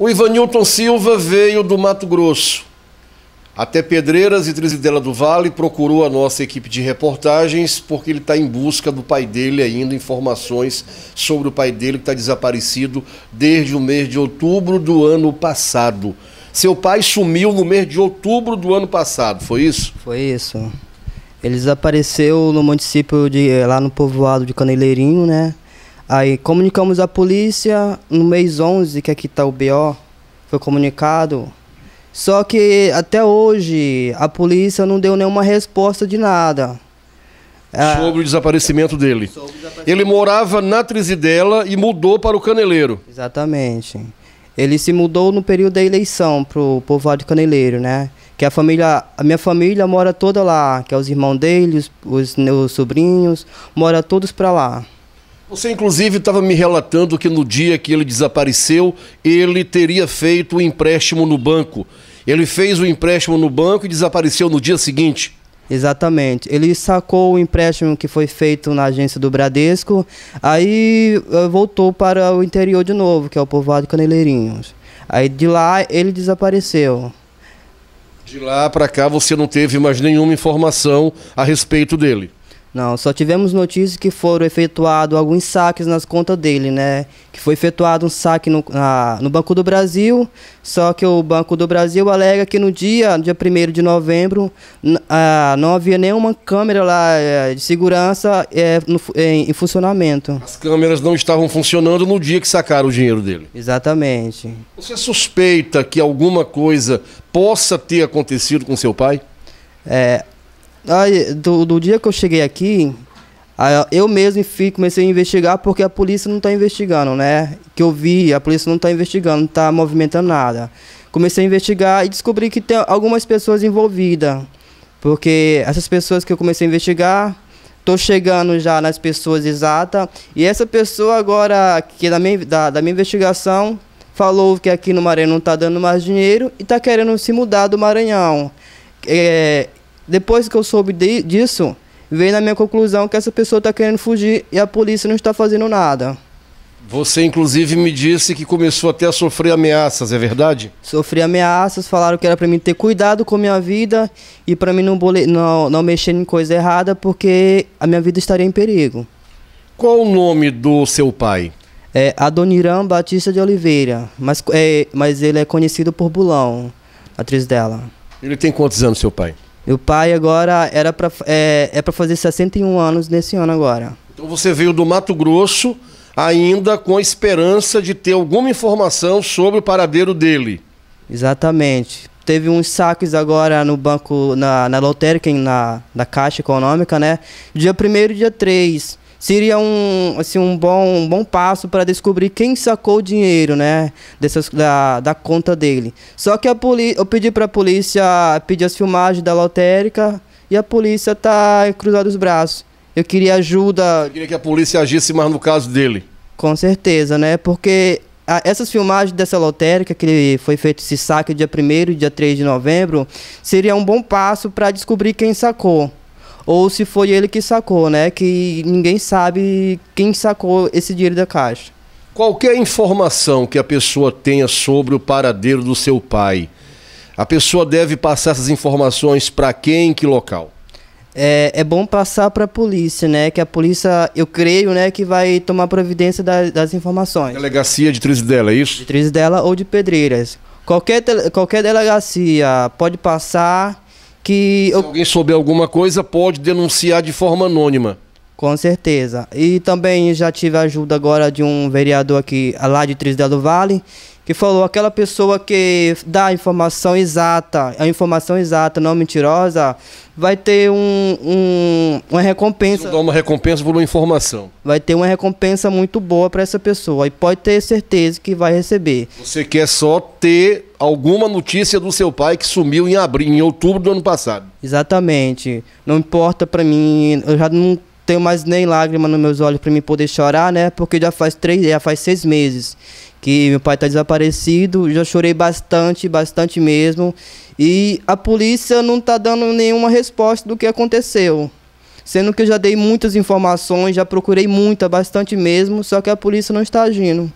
O Ivanilton Silva veio do Mato Grosso até Pedreiras e Trizidela do Vale, procurou a nossa equipe de reportagens porque ele está em busca do pai dele ainda, informações sobre o pai dele que está desaparecido desde o mês de outubro do ano passado. Seu pai sumiu no mês de outubro do ano passado, foi isso? Foi isso. Ele desapareceu no município de lá no povoado de Caneleirinho, né? Aí comunicamos à polícia no mês 11, que aqui está o BO, foi comunicado. Só que até hoje a polícia não deu nenhuma resposta de nada. Ah, Sobre o desaparecimento dele. Desaparecimento. Ele morava na Trizidela e mudou para o Caneleiro. Exatamente. Ele se mudou no período da eleição para o povoado de Caneleiro, né? Que a família, a minha família mora toda lá, que é os irmãos dele, os, os meus sobrinhos, mora todos para lá. Você, inclusive, estava me relatando que no dia que ele desapareceu, ele teria feito o um empréstimo no banco. Ele fez o um empréstimo no banco e desapareceu no dia seguinte. Exatamente. Ele sacou o empréstimo que foi feito na agência do Bradesco, aí eh, voltou para o interior de novo, que é o povoado de Caneleirinhos. Aí de lá ele desapareceu. De lá para cá você não teve mais nenhuma informação a respeito dele? Não, só tivemos notícia que foram efetuados alguns saques nas contas dele, né? Que foi efetuado um saque no, na, no Banco do Brasil, só que o Banco do Brasil alega que no dia, no dia 1 de novembro, ah, não havia nenhuma câmera lá eh, de segurança eh, no, em, eh, em, funcionamento. As câmeras não estavam funcionando no dia que sacaram o dinheiro dele. Exatamente. Você suspeita que alguma coisa possa ter acontecido com seu pai? É, Aí, do, do dia que eu cheguei aqui, eu mesmo fui, comecei a investigar porque a polícia não está investigando, né? Que eu vi, a polícia não está investigando, não está movimentando nada. Comecei a investigar e descobri que tem algumas pessoas envolvidas. Porque essas pessoas que eu comecei a investigar, estou chegando já nas pessoas exatas. E essa pessoa agora, que é da minha, da, da minha investigação, falou que aqui no Maranhão não está dando mais dinheiro e está querendo se mudar do Maranhão. É, depois que eu soube de, disso, veio na minha conclusão que essa pessoa está querendo fugir e a polícia não está fazendo nada. Você, inclusive, me disse que começou até a sofrer ameaças, é verdade? Sofri ameaças, falaram que era para mim ter cuidado com a minha vida e para mim não, não, não mexer em coisa errada porque a minha vida estaria em perigo. Qual o nome do seu pai? É Adoniran Batista de Oliveira, mas, é, mas ele é conhecido por Bulão, atriz dela. Ele tem quantos anos, seu pai? Meu pai agora era pra, é, é para fazer 61 anos nesse ano agora. Então você veio do Mato Grosso ainda com a esperança de ter alguma informação sobre o paradeiro dele. Exatamente. Teve uns saques agora no banco, na, na lotérica, na, na Caixa Econômica, né? Dia 1 e dia 3 seria um, assim, um, bom, um bom passo para descobrir quem sacou o dinheiro, né? Dessas, da, da conta dele. Só que a poli eu pedi para a polícia pedir as filmagens da lotérica e a polícia tá cruzado os braços. Eu queria ajuda. Eu queria que a polícia agisse mais no caso dele. Com certeza, né? Porque a, essas filmagens dessa lotérica, que foi feito esse saque dia 1 e dia 3 de novembro, seria um bom passo para descobrir quem sacou ou se foi ele que sacou, né? Que ninguém sabe quem sacou esse dinheiro da caixa. Qualquer informação que a pessoa tenha sobre o paradeiro do seu pai, a pessoa deve passar essas informações para quem, em que local? É, é bom passar para a polícia, né? Que a polícia, eu creio, né, que vai tomar providência das, das informações. Delegacia de Trizidela, é isso? De Trizidela ou de Pedreiras. Qualquer, qualquer delegacia pode passar que. Se alguém souber alguma coisa, pode denunciar de forma anônima. Com certeza. E também já tive a ajuda agora de um vereador aqui, lá de do Vale, que falou aquela pessoa que dá a informação exata, a informação exata, não mentirosa, vai ter um, um uma recompensa. Isso dá uma recompensa por uma informação. Vai ter uma recompensa muito boa para essa pessoa e pode ter certeza que vai receber. Você quer só ter alguma notícia do seu pai que sumiu em abril, em outubro do ano passado. Exatamente. Não importa para mim, eu já não tenho mais nem lágrima nos meus olhos para me poder chorar, né? Porque já faz três, já faz seis meses que meu pai está desaparecido. Já chorei bastante, bastante mesmo. E a polícia não está dando nenhuma resposta do que aconteceu. Sendo que eu já dei muitas informações, já procurei muita, bastante mesmo, só que a polícia não está agindo.